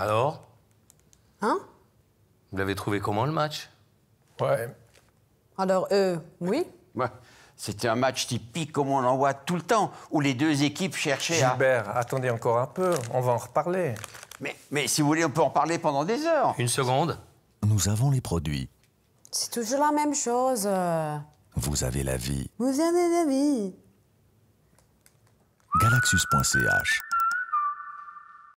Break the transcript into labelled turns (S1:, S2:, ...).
S1: Alors
S2: Hein Vous l'avez trouvé comment le match Ouais.
S3: Alors, euh, oui
S2: C'était un match typique comme on en voit tout le temps, où les deux équipes cherchaient Gilbert, attendez encore un
S4: peu, on va en reparler.
S2: Mais, si vous voulez, on peut en parler pendant des heures.
S5: Une seconde. Nous avons les produits.
S6: C'est toujours la même chose.
S5: Vous avez la vie.
S6: Vous avez la vie.
S5: Galaxus.ch